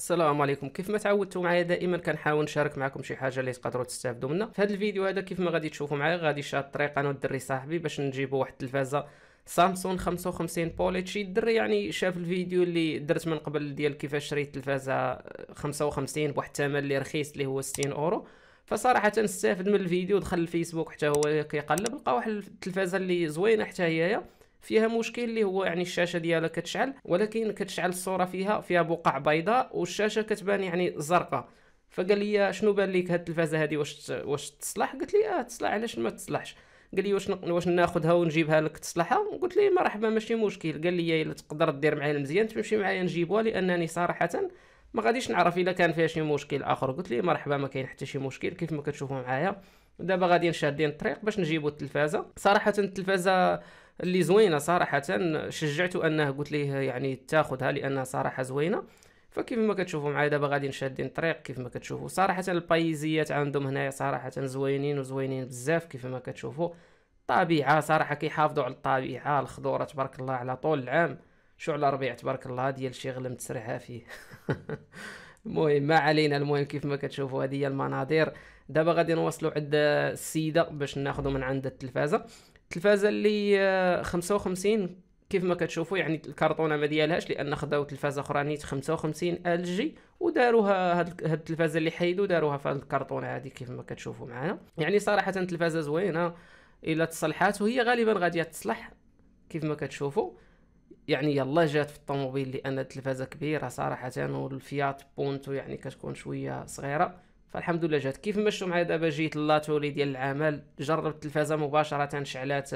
السلام عليكم كيف ما تعودتوا معايا دائما كنحاول نشارك معكم شي حاجه اللي تقدروا تستافدوا منها في هذا الفيديو هذا كيف ما غادي تشوفوا معايا غادي شاد الطريق انا والدري صاحبي باش نجيبوا واحد التلفازه سامسونج 55 بول شي الدري يعني شاف الفيديو اللي درت من قبل ديال كيفاش شريت تلفازه 55 بواحد الثمن اللي رخيص اللي هو 60 اورو فصراحه استافد من الفيديو دخل الفيسبوك حتى هو كيقلب لقى واحد التلفازه اللي زوينه حتى هي فيها مشكل اللي هو يعني الشاشه ديالها كتشعل ولكن كتشعل الصوره فيها فيها بقع بيضاء والشاشه كتبان يعني زرقاء فقال لي شنو بان لك هاد التلفازه هادي واش واش تصلح قلت لي اه تصلح علاش ما تصلحش قال لي واش واش ناخذها ونجيبها لك تصلحها قلت لي مرحبا ماشي مشكل قال لي إيه، الا تقدر دير معايا المزيان تمشي معايا نجيبها لانني صراحه ما غاديش نعرف الا كان فيها شي مشكل اخر قلت لي مرحبا ما كاين حتى شي مشكل كيف ما كتشوفوا معايا دابا غادي شادين الطريق باش نجيبوا التلفازه صراحه التلفازه اللي زوينه صراحه شجعته انه قلت ليه يعني تاخذها لانها صراحه زوينه فكيف ما كتشوفوا معايا دابا غادي شادين الطريق كيف ما كتشوفوا صراحه البايزيات عندهم هنايا صراحه زوينين وزوينين بزاف كيف ما كتشوفوا الطبيعه صراحه كيحافظوا على الطبيعه الخضوره تبارك الله على طول العام شو على ربيع تبارك الله ديال شي غلم تسرحها فيه المهم ما علينا المهم كيف ما كتشوفوا هذه هي المناظر دابا غادي نوصلوا عند السيده باش ناخذوا من عند التلفازه التلفازه اللي 55 آه، كيف ما كتشوفوا يعني الكرتونه ما ديالهاش لان خداو تلفازه اخرى نيت 55 جي وداروها هاد التلفازه اللي حيدوا داروها في هاد الكرتونه هادي كيف ما كتشوفوا معنا يعني صراحه تلفازه زوينه الا تصلحات وهي غالبا غادي تصلح كيف ما كتشوفوا يعني يلا جات في الطوموبيل لان التلفازه كبيره صراحه والفيات بونتو يعني كتكون شويه صغيره فالحمد لله جات كيف ما شفتوا معايا دابا جيت لاتولي ديال العمل جربت التلفازه مباشره شعلات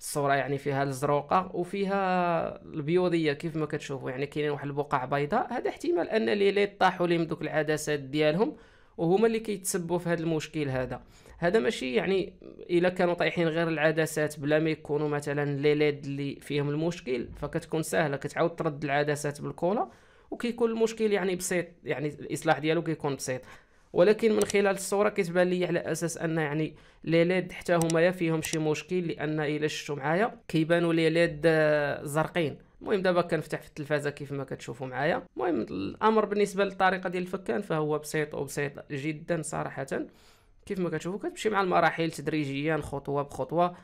الصوره يعني فيها الزروقه وفيها البيوضيه كيف ما كتشوفوا يعني كاينين واحد البقع بيضاء هذا احتمال ان لي ليليت طاحوا من دوك العدسات ديالهم وهما اللي كيتسبوا في هذا المشكل هذا هذا ماشي يعني الا كانوا طايحين غير العدسات بلا ما يكونوا مثلا لي ليد اللي فيهم المشكل فكتكون سهله كتعاود ترد العدسات بالكولا وكيكون المشكل يعني بسيط يعني الاصلاح ديالو كيكون بسيط ولكن من خلال الصوره كتبان لي على اساس ان يعني لي ليد حتى هما فيهم شي مشكل لان الا شفتو معايا كيبانوا لي ليد آه، زرقين المهم دابا كنفتح في التلفازه كيف ما كتشوفوا معايا المهم الامر بالنسبه للطريقه ديال الفكان فهو بسيط وبسيط جدا صراحه كيف ما كتشوفوا كتمشي مع المراحل تدريجيا خطوه بخطوه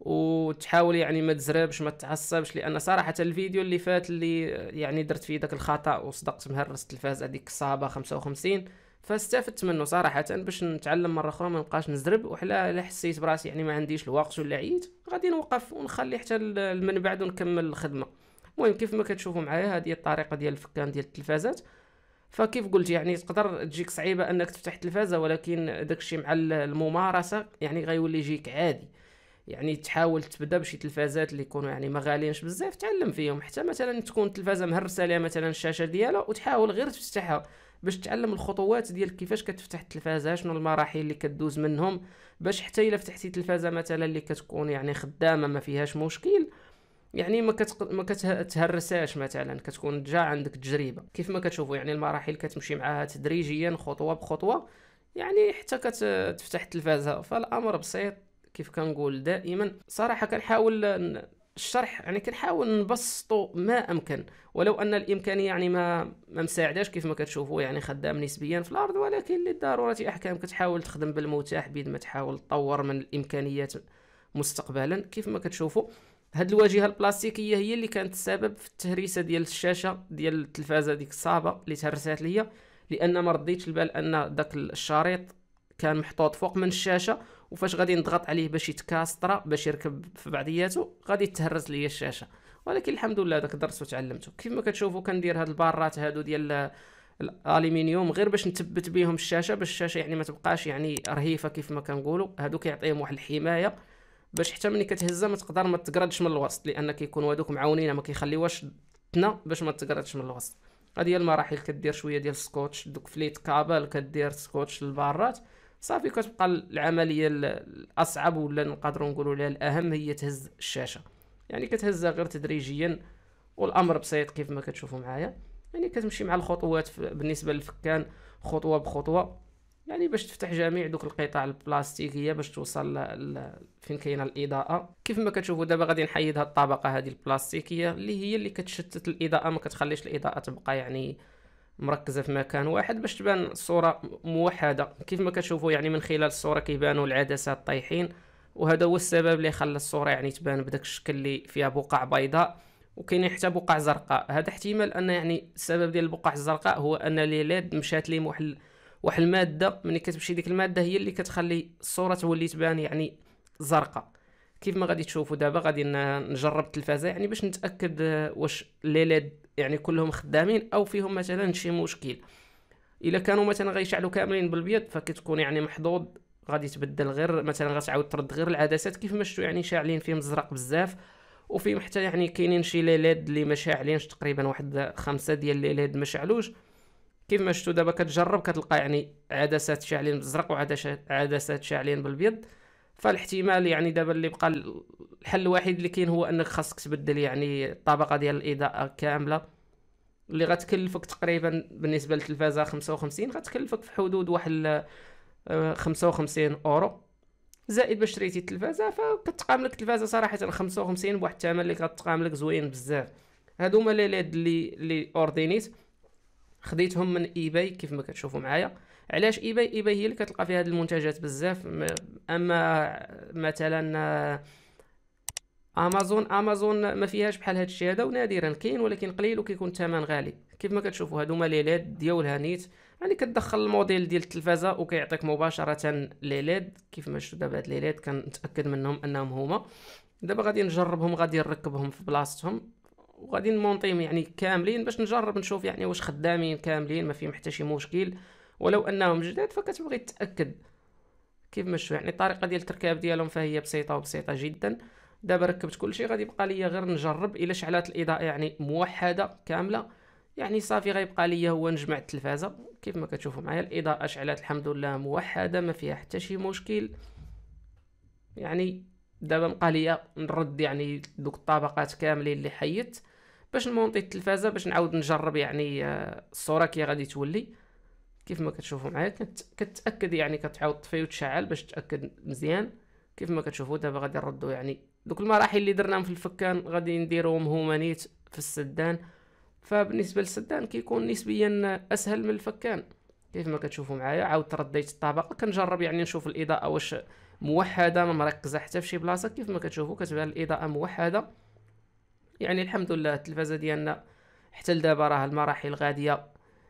وتحاول يعني ما تزربش ما تعصبش لان صراحه الفيديو اللي فات اللي آه، يعني درت فيه داك الخطا وصدقت مهرس التلفاز هذيك الصابه 55 فاستفدت منه صراحه باش نتعلم مره اخرى ما نبقاش نزرب وحلا الا حسيت براسي يعني ما عنديش الوقت ولا عييت غادي نوقف ونخلي حتى من بعد ونكمل الخدمه المهم كيف ما كتشوفوا معايا هذه الطريقه ديال الفكان ديال التلفازات فكيف قلت يعني تقدر تجيك صعيبه انك تفتح التلفازه ولكن داكشي مع الممارسه يعني غيولي يجيك عادي يعني تحاول تبدا بشي تلفازات اللي يكونوا يعني ما غاليينش بزاف تعلم فيهم حتى مثلا تكون التلفازه مهرسه ليها مثلا الشاشه ديالها وتحاول غير تفتحها باش تعلم الخطوات ديال كيفاش كتفتح التلفازه شنو المراحل اللي كدوز منهم باش حتى الا فتحتي تلفازه مثلا اللي كتكون يعني خدامه ما فيهاش مشكل يعني ما كتق... ما كتهرساش مثلا كتكون جا عندك تجربه كيف ما كتشوفوا يعني المراحل كتمشي معاها تدريجيا خطوه بخطوه يعني حتى كتفتح التلفازه فالامر بسيط كيف كنقول دائما صراحه كنحاول الشرح يعني كنحاول نبسطو ما امكن ولو ان الامكانيه يعني ما ما مساعداش كيف ما كتشوفوا يعني خدام نسبيا في الارض ولكن للضروره احكام كتحاول تخدم بالمتاح بيد ما تحاول تطور من الامكانيات مستقبلا كيف ما كتشوفوا هاد الواجهه البلاستيكيه هي اللي كانت السبب في التهريسه ديال الشاشه ديال التلفازه ديك الصابه اللي تهرسات ليا لان ما رديتش البال ان داك الشريط كان محطوط فوق من الشاشه وفاش غادي نضغط عليه باش يتكاسترا باش يركب في بعضياته غادي تهرس ليا الشاشه ولكن الحمد لله داك درس وتعلمته كما كتشوفوا كندير هاد البارات هادو ديال الالومنيوم غير باش نثبت بهم الشاشه باش الشاشه يعني ما تبقاش يعني رهيفه كيف ما كنقولوا هادو كيعطيهم واحد الحمايه باش حتى ملي كتهزها ما تقدر ما تقردش من الوسط لان كيكونوا هادوك معاونين ما كيخليوهاش تنا باش ما تقردش من الوسط هذه هي المراحل كدير شويه ديال السكوتش دوك فليت كابل كدير سكوتش للبارات صافي كتبقى العمليه الاصعب ولا نقدروا نقولوا لها الاهم هي تهز الشاشه يعني كتهزها غير تدريجيا والامر بسيط كيف ما كتشوفوا معايا يعني كتمشي مع الخطوات بالنسبه للفكان خطوه بخطوه يعني باش تفتح جميع دوك القطع البلاستيكيه باش توصل فين كاينه الاضاءه كيف ما كتشوفوا دابا غادي نحيد هاد الطبقه هذه البلاستيكيه اللي هي اللي كتشتت الاضاءه ما كتخليش الاضاءه تبقى يعني مركزه في مكان واحد باش تبان الصوره موحده كيف ما كتشوفوا يعني من خلال الصوره كيبانوا العدسات طايحين وهذا هو السبب اللي خلى الصوره يعني تبان بداك الشكل اللي فيها بقع بيضاء وكاين حتى بقع زرقاء هذا احتمال ان يعني السبب ديال البقع الزرقاء هو ان لي ليد مشات ليهم واحد واحد الماده ملي كتمشي ديك الماده هي اللي كتخلي الصوره تولي تبان يعني زرقاء كيف ما غادي تشوفوا دابا غادي نجرب التلفازه يعني باش نتاكد آه، واش لي ليد يعني كلهم خدامين او فيهم مثلا شي مشكل الا كانوا مثلا غيشعلوا كاملين بالبيض فكتكون يعني محظوظ غادي تبدل غير مثلا غتعاود ترد غير العدسات كيف ما شفتوا يعني شاعلين فيهم الزرق بزاف وفيهم حتى يعني كاينين شي ليد اللي ما شاعلينش تقريبا واحد خمسة ديال ليد ما شعلوش كيف ما شفتوا دابا كتجرب كتلقى يعني عدسات شاعلين بالزرق وعدسات شاعلين بالبيض فالاحتمال يعني دابا اللي بقى الحل الوحيد اللي كاين هو انك خاصك تبدل يعني الطبقه ديال الاضاءه كامله اللي غتكلفك تقريبا بالنسبه للتلفازه 55 غتكلفك في حدود واحد 55 آه، اورو زائد باش شريتي التلفازه فكتقام لك التلفازه صراحه 55 بواحد الثمن اللي كتقام لك زوين بزاف هادو هما لي ليد اللي اللي اوردينيت خديتهم من ايباي كيف ما كتشوفوا معايا علاش ايباي ايباي هي اللي كتلقى فيها هاد المنتجات بزاف اما مثلا آه، امازون امازون ما فيهاش بحال هذا الشيء هذا ونادرا كاين ولكن قليل وكيكون الثمن غالي كيف ما كتشوفوا هادو لي ليد ديال نيت يعني كتدخل الموديل ديال التلفازه وكيعطيك مباشره لي ليد كيف ما شفتوا دابا هاد لي ليد كنتاكد منهم انهم هما دابا غادي نجربهم غادي نركبهم في بلاصتهم وغادي نمونطيهم يعني كاملين باش نجرب نشوف يعني واش خدامين كاملين ما فيهم حتى شي مشكل ولو انهم جداد فكتبغي تتاكد كيف ما يعني الطريقه ديال التركاب ديالهم فهي بسيطه وبسيطه جدا دابا ركبت كلشي غادي يبقى ليا غير نجرب الى شعلات الاضاءه يعني موحده كامله يعني صافي غيبقى ليا هو نجمع التلفازه كيف ما كتشوفوا معايا الاضاءه شعلات الحمد لله موحده ما فيها حتى شي مشكل يعني دابا بقى ليا نرد يعني دوك الطبقات كاملين اللي حيدت باش نمونطي التلفازه باش نعاود نجرب يعني آه، الصوره كي غادي تولي كيف ما كتشوفوا معايا كتاكد يعني كتعاود تطفي وتشعل باش تاكد مزيان كيف ما كتشوفوا دابا غادي نردو يعني دوك المراحل اللي درناهم في الفكان غادي نديروهم هما نيت في السدان فبالنسبه للسدان كيكون نسبيا اسهل من الفكان كيف ما كتشوفوا معايا عاود رديت الطبقه كنجرب يعني نشوف الاضاءه واش موحده ما مركزه حتى في شي بلاصه كيف ما كتشوفوا كتبان الاضاءه موحده يعني الحمد لله التلفازه ديالنا حتى لدابا راه المراحل غاديه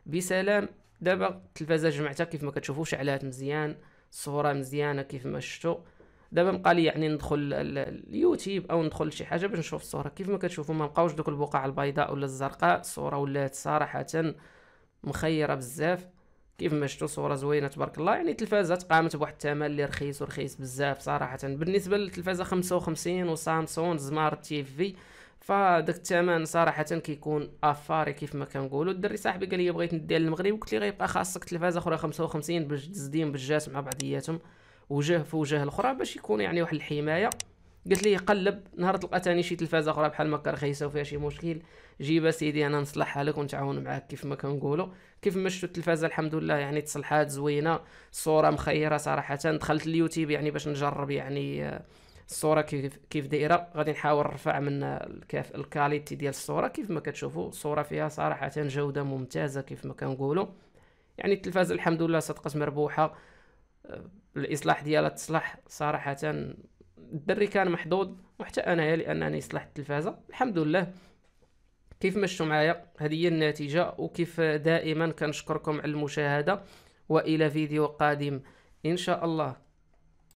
بسلام دابا التلفازه جمعتها كيف ما كتشوفوا شعلات مزيان الصوره مزيانه كيف ما شفتوا دابا بقى لي يعني ندخل اليوتيوب او ندخل شي حاجه باش نشوف الصوره كيف ما كتشوفوا ما بقاوش دوك البقع البيضاء ولا الزرقاء الصوره ولات صراحه مخيره بزاف كيف ما شفتوا صوره زوينه تبارك الله يعني التلفازه تقامت بواحد الثمن اللي رخيص ورخيص بزاف صراحه بالنسبه للتلفازه 55 وسامسونج سمارت تي في فداك الثمن صراحه كيكون افاري كيف ما كنقولوا الدري صاحبي قال لي بغيت نديها للمغرب قلت لي غيبقى خاصك تلفازه اخرى 55 باش تزدين بالجات مع بعضياتهم وجه في وجه الاخرى باش يكون يعني واحد الحمايه قلت لي قلب نهار تلقى ثاني شي تلفازه اخرى بحال هكا رخيصه وفيها شي مشكل جيبها سيدي انا نصلحها لك ونتعاون معاك كيف ما كنقولوا كيف ما شفتوا التلفازه الحمد لله يعني تصلحات زوينه الصوره مخيره صراحه دخلت اليوتيوب يعني باش نجرب يعني آه الصوره كيف كيف دايره غادي نحاول نرفع من الكاف الكاليتي ديال الصوره كيف ما كتشوفوا الصوره فيها صراحه جوده ممتازه كيف ما كنقولوا يعني التلفاز الحمد لله صدقت مربوحه آه، الاصلاح ديالها تصلح صراحه الدري كان محظوظ وحتى انايا لانني صلحت التلفازه الحمد لله كيف ما شفتوا معايا هذه هي النتيجه وكيف دائما كنشكركم على المشاهده والى فيديو قادم ان شاء الله